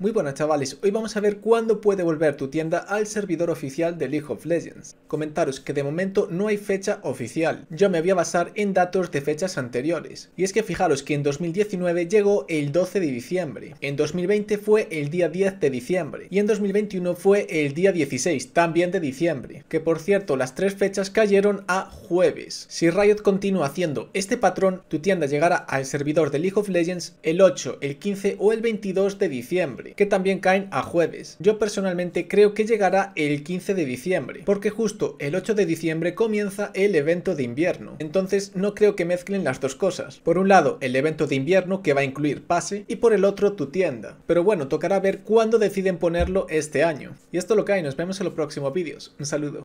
Muy buenas chavales, hoy vamos a ver cuándo puede volver tu tienda al servidor oficial de League of Legends. Comentaros que de momento no hay fecha oficial, yo me voy a basar en datos de fechas anteriores. Y es que fijaros que en 2019 llegó el 12 de diciembre, en 2020 fue el día 10 de diciembre y en 2021 fue el día 16, también de diciembre. Que por cierto, las tres fechas cayeron a jueves. Si Riot continúa haciendo este patrón, tu tienda llegará al servidor de League of Legends el 8, el 15 o el 22 de diciembre que también caen a jueves. Yo personalmente creo que llegará el 15 de diciembre, porque justo el 8 de diciembre comienza el evento de invierno. Entonces no creo que mezclen las dos cosas. Por un lado, el evento de invierno que va a incluir pase y por el otro tu tienda. Pero bueno, tocará ver cuándo deciden ponerlo este año. Y esto lo cae, nos vemos en los próximos vídeos. Un saludo.